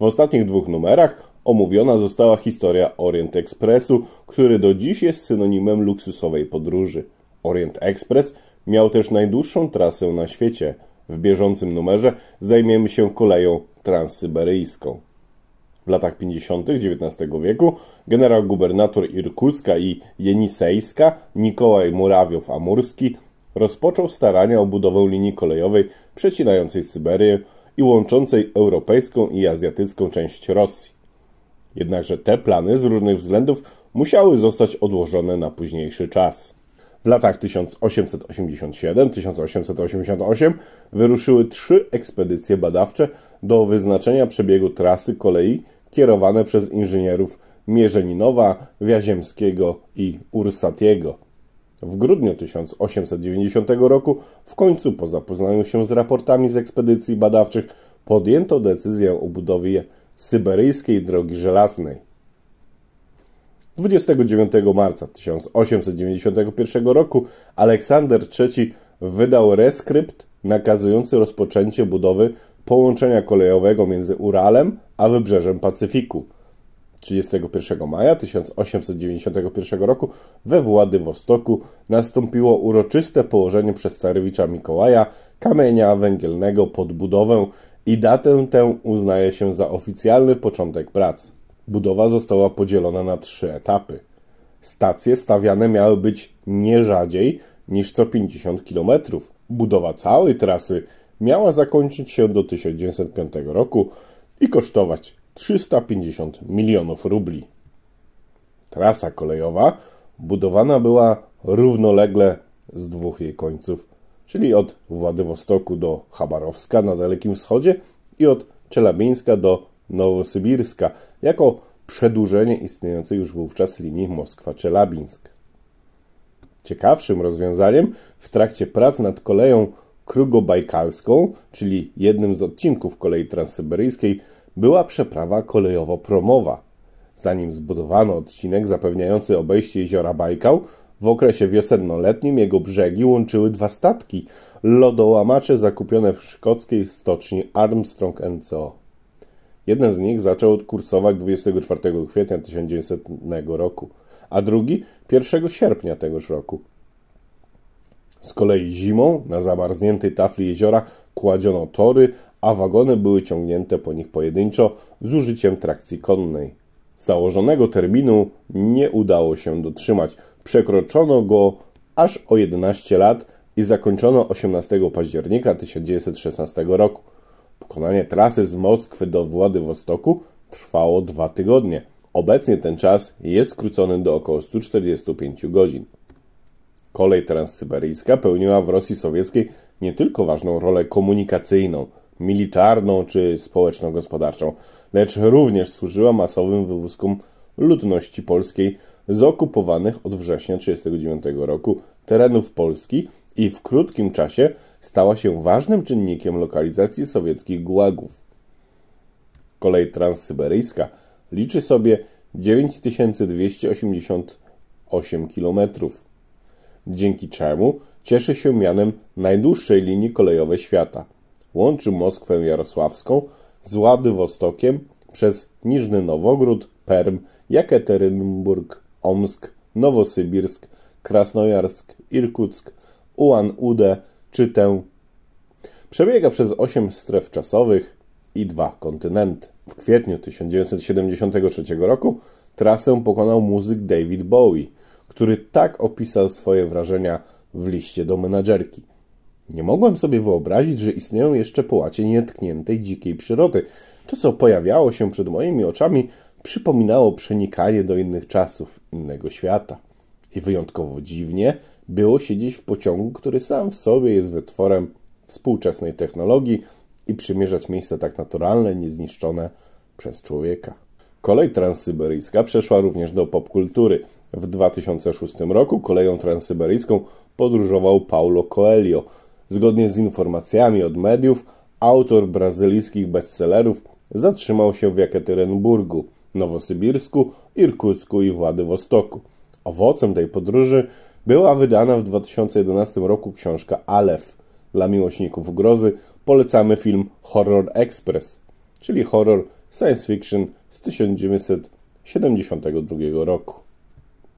W ostatnich dwóch numerach omówiona została historia Orient Expressu, który do dziś jest synonimem luksusowej podróży. Orient Express miał też najdłuższą trasę na świecie. W bieżącym numerze zajmiemy się koleją transsyberyjską. W latach 50. XIX wieku generał gubernator Irkucka i Jenisejska Nikołaj Murawiow-Amurski rozpoczął starania o budowę linii kolejowej przecinającej Syberię i łączącej europejską i azjatycką część Rosji. Jednakże te plany z różnych względów musiały zostać odłożone na późniejszy czas. W latach 1887-1888 wyruszyły trzy ekspedycje badawcze do wyznaczenia przebiegu trasy kolei kierowane przez inżynierów Mierzeninowa, Wiaziemskiego i Ursatiego. W grudniu 1890 roku w końcu po zapoznaniu się z raportami z ekspedycji badawczych podjęto decyzję o budowie syberyjskiej drogi żelaznej. 29 marca 1891 roku Aleksander III wydał reskrypt nakazujący rozpoczęcie budowy połączenia kolejowego między Uralem a wybrzeżem Pacyfiku – 31 maja 1891 roku we Władywostoku nastąpiło uroczyste położenie przez carewicza Mikołaja kamienia węgielnego pod budowę i datę tę uznaje się za oficjalny początek prac. Budowa została podzielona na trzy etapy. Stacje stawiane miały być nie rzadziej niż co 50 km. Budowa całej trasy miała zakończyć się do 1905 roku i kosztować 350 milionów rubli. Trasa kolejowa budowana była równolegle z dwóch jej końców, czyli od Władywostoku do Chabarowska na Dalekim Wschodzie i od Czelabińska do Nowosybirska, jako przedłużenie istniejącej już wówczas linii Moskwa-Czelabińsk. Ciekawszym rozwiązaniem w trakcie prac nad koleją krugobajkalską, czyli jednym z odcinków kolei transsyberyjskiej, była przeprawa kolejowo-promowa. Zanim zbudowano odcinek zapewniający obejście jeziora Bajkał, w okresie wiosenno-letnim jego brzegi łączyły dwa statki – lodołamacze zakupione w szkockiej stoczni Armstrong NCO. Jeden z nich zaczął odkursować 24 kwietnia 1900 roku, a drugi 1 sierpnia tegoż roku – z kolei zimą na zamarzniętej tafli jeziora kładziono tory, a wagony były ciągnięte po nich pojedynczo z użyciem trakcji konnej. Założonego terminu nie udało się dotrzymać. Przekroczono go aż o 11 lat i zakończono 18 października 1916 roku. Pokonanie trasy z Moskwy do Władywostoku trwało dwa tygodnie. Obecnie ten czas jest skrócony do około 145 godzin. Kolej transsyberyjska pełniła w Rosji Sowieckiej nie tylko ważną rolę komunikacyjną, militarną czy społeczno-gospodarczą, lecz również służyła masowym wywózkom ludności polskiej z okupowanych od września 1939 roku terenów Polski i w krótkim czasie stała się ważnym czynnikiem lokalizacji sowieckich gułagów. Kolej transsyberyjska liczy sobie 9288 kilometrów dzięki czemu cieszy się mianem najdłuższej linii kolejowej świata. Łączy Moskwę Jarosławską z Ładywostokiem przez Niżny Nowogród, Perm, Jekaterynburg, Omsk, Nowosybirsk, Krasnojarsk, Irkuck, Ulan-Udę czy tę. Przebiega przez 8 stref czasowych i dwa kontynenty. W kwietniu 1973 roku trasę pokonał muzyk David Bowie – który tak opisał swoje wrażenia w liście do menadżerki. Nie mogłem sobie wyobrazić, że istnieją jeszcze połacie nietkniętej dzikiej przyrody. To, co pojawiało się przed moimi oczami, przypominało przenikanie do innych czasów, innego świata. I wyjątkowo dziwnie było siedzieć w pociągu, który sam w sobie jest wytworem współczesnej technologii i przymierzać miejsca tak naturalne, niezniszczone przez człowieka. Kolej transsyberyjska przeszła również do popkultury. W 2006 roku koleją transsyberyjską podróżował Paulo Coelho. Zgodnie z informacjami od mediów, autor brazylijskich bestsellerów zatrzymał się w Jekaterynburgu, Nowosybirsku, Irkucku i Władywostoku. Owocem tej podróży była wydana w 2011 roku książka Alef. Dla miłośników grozy polecamy film Horror Express, czyli horror science fiction z 1972 roku.